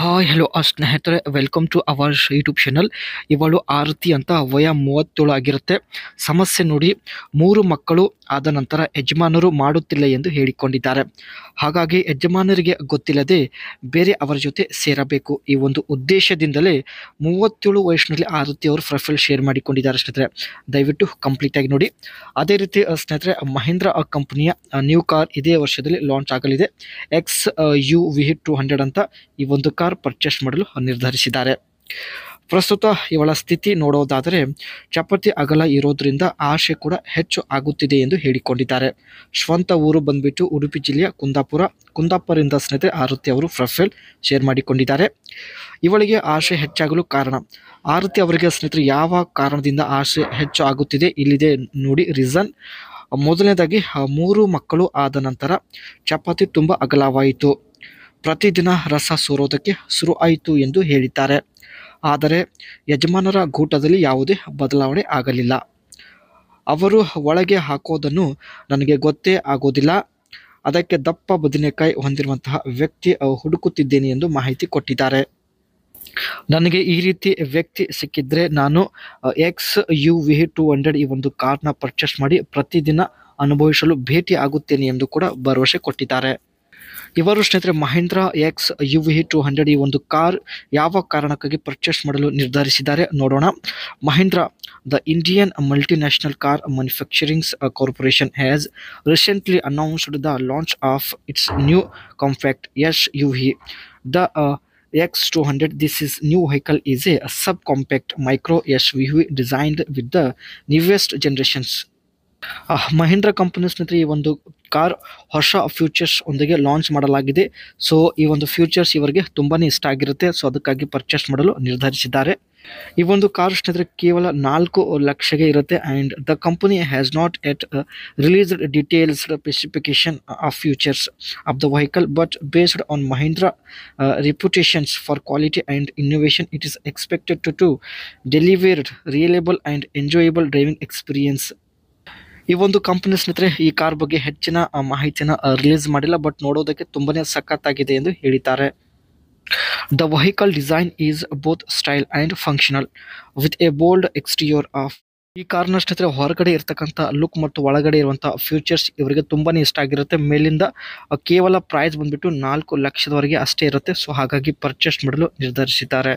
hi hello ಆ ಸ್ನೇಹಿತರೆ welcome to our YouTube channel ಇವಳು ಆರತಿ ಅಂತ ವಯ ಮೂವತ್ತೇಳು ಆಗಿರುತ್ತೆ ಸಮಸ್ಯೆ ನೋಡಿ ಮೂರು ಮಕ್ಕಳು ಆದ ನಂತರ ಯಜಮಾನರು ಮಾಡುತ್ತಿಲ್ಲ ಎಂದು ಹೇಳಿಕೊಂಡಿದ್ದಾರೆ ಹಾಗಾಗಿ ಯಜಮಾನರಿಗೆ ಗೊತ್ತಿಲ್ಲದೆ ಬೇರೆ ಅವರ ಜೊತೆ ಸೇರಬೇಕು ಈ ಒಂದು ಉದ್ದೇಶದಿಂದಲೇ ಮೂವತ್ತೇಳು ವಯಸ್ಸಿನಲ್ಲಿ ಆರತಿ ಅವರು ಪ್ರೊಫೈಲ್ ಶೇರ್ ಮಾಡಿಕೊಂಡಿದ್ದಾರೆ ಸ್ನೇಹಿತರೆ ದಯವಿಟ್ಟು ಕಂಪ್ಲೀಟಾಗಿ ನೋಡಿ ಅದೇ ರೀತಿ ಸ್ನೇಹಿತರೆ ಮಹೇಂದ್ರ ಕಂಪನಿಯ ನ್ಯೂ ಕಾರ್ ಇದೇ ವರ್ಷದಲ್ಲಿ ಲಾಂಚ್ ಆಗಲಿದೆ X U V two hundred ಅಂತ ಈ ಒಂದು ಕಾರ್ ಪರ್ಚೇಸ್ ಮಾಡಲು ನಿರ್ಧರಿಸಿದ್ದಾರೆ ಪ್ರಸ್ತುತ ಇವಳ ಸ್ಥಿತಿ ನೋಡೋದಾದರೆ ಚಪಾತಿ ಅಗಲ ಇರೋದ್ರಿಂದ ಆಶೆ ಕೂಡ ಹೆಚ್ಚು ಆಗುತ್ತಿದೆ ಎಂದು ಹೇಳಿಕೊಂಡಿದ್ದಾರೆ ಶ್ವಂತ ಊರು ಬಂದ್ಬಿಟ್ಟು ಉಡುಪಿ ಜಿಲ್ಲೆಯ ಕುಂದಾಪುರ ಕುಂದಾಪುರದಿಂದ ಸ್ನೇಹಿತರೆ ಆರತಿ ಅವರು ಪ್ರೊಫೈಲ್ ಶೇರ್ ಮಾಡಿಕೊಂಡಿದ್ದಾರೆ ಇವಳಿಗೆ ಆಶೆ ಹೆಚ್ಚಾಗಲು ಕಾರಣ ಆರತಿ ಅವರಿಗೆ ಸ್ನೇಹಿತರೆ ಯಾವ ಕಾರಣದಿಂದ ಆಶೆ ಹೆಚ್ಚು ಆಗುತ್ತಿದೆ ಇಲ್ಲಿದೆ ನೋಡಿ ರೀಸನ್ ಮೊದಲನೇದಾಗಿ ಮೂರು ಮಕ್ಕಳು ಆದ ನಂತರ ಚಪಾತಿ ತುಂಬ ಅಗಲವಾಯಿತು ಪ್ರತಿದಿನ ರಸ ಸೋರೋದಕ್ಕೆ ಶುರು ಆಯಿತು ಎಂದು ಹೇಳಿದ್ದಾರೆ ಆದರೆ ಯಜಮಾನರ ಗೂಟದಲ್ಲಿ ಯಾವುದೇ ಬದಲಾವಣೆ ಆಗಲಿಲ್ಲ ಅವರು ಒಳಗೆ ಹಾಕೋದನ್ನು ನನಗೆ ಗೊತ್ತೇ ಆಗೋದಿಲ್ಲ ಅದಕ್ಕೆ ದಪ್ಪ ಬದನೆಕಾಯಿ ಹೊಂದಿರುವಂತಹ ವ್ಯಕ್ತಿ ಹುಡುಕುತ್ತಿದ್ದೇನೆ ಎಂದು ಮಾಹಿತಿ ಕೊಟ್ಟಿದ್ದಾರೆ ನನಗೆ ಈ ರೀತಿ ವ್ಯಕ್ತಿ ಸಿಕ್ಕಿದ್ರೆ ನಾನು X U V two hundred ಈ ಒಂದು ಕಾರ್ನ ಪರ್ಚೇಸ್ ಮಾಡಿ ಪ್ರತಿದಿನ ಅನುಭವಿಸಲು ಭೇಟಿ ಆಗುತ್ತೇನೆ ಎಂದು ಕೂಡ ಭರವಸೆ ಕೊಟ್ಟಿದ್ದಾರೆ ಇವರು ಸ್ನೇಹಿತರೆ Mahindra X U V two hundred ಈ ಒಂದು ಕಾರ್ ಯಾವ ಕಾರಣಕ್ಕಾಗಿ ಪರ್ಚೇಸ್ ಮಾಡಲು ನಿರ್ಧರಿಸಿದ್ದಾರೆ ನೋಡೋಣ Mahindra the Indian multinational car manufacturings corporation has recently announced the launch of its new compact S U V the X200, 200 this is new vehicle is a subcompact micro SUV designed with the newest generations Mahindra company ಸ್ನೇಹಿತರೆ ಈ ಒಂದು car ಹೊಸ futures ಒಂದಿಗೆ launch ಮಾಡಲಾಗಿದೆ so ಈ ಒಂದು futures ಇವರಿಗೆ ತುಂಬಾ ಇಷ್ಟ ಆಗಿರುತ್ತೆ ಸೊ ಅದಕ್ಕಾಗಿ ಪರ್ಚೇಸ್ ಮಾಡಲು ನಿರ್ಧರಿಸಿದ್ದಾರೆ ಈ ಒಂದು ಕಾರ್ ಸ್ನೇಹಿತರೆ ಕೇವಲ ನಾಲ್ಕು ಲಕ್ಷಗೆ ಇರುತ್ತೆ and the company has not yet released details specification of features of the vehicle but based on Mahindra reputations for quality and innovation it is expected to to delivered reliable and enjoyable driving experience ಈ ಒಂದು company ಸ್ನೇಹಿತರೆ ಈ car ಬಗ್ಗೆ ಹೆಚ್ಚಿನ ಮಾಹಿತಿನ release ಮಾಡಿಲ್ಲ but ನೋಡೋದಕ್ಕೆ ತುಂಬಾನೇ ಆಗಿದೆ ಎಂದು ಹೇಳಿದ್ದಾರೆ the vehicle design is both style and functional with a bold exterior of ಈ ಕಾರ್ನ ಸ್ನೇಹಿತರೆ ಹೊರಗಡೆ ಇರತಕ್ಕಂಥ ಲುಕ್ ಮತ್ತು ಒಳಗಡೆ ಇರುವಂತಹ ಫ್ಯೂಚರ್ಸ್ ಇವರಿಗೆ ತುಂಬಾನೇ ಇಷ್ಟ ಆಗಿರುತ್ತೆ ಮೇಲಿಂದ ಕೇವಲ ಪ್ರೈಸ್ ಬಂದ್ಬಿಟ್ಟು ನಾಲ್ಕು ಲಕ್ಷದವರೆಗೆ ಅಷ್ಟೇ ಇರುತ್ತೆ ಸೊ ಹಾಗಾಗಿ ಪರ್ಚೇಸ್ ಮಾಡಲು ನಿರ್ಧರಿಸಿದ್ದಾರೆ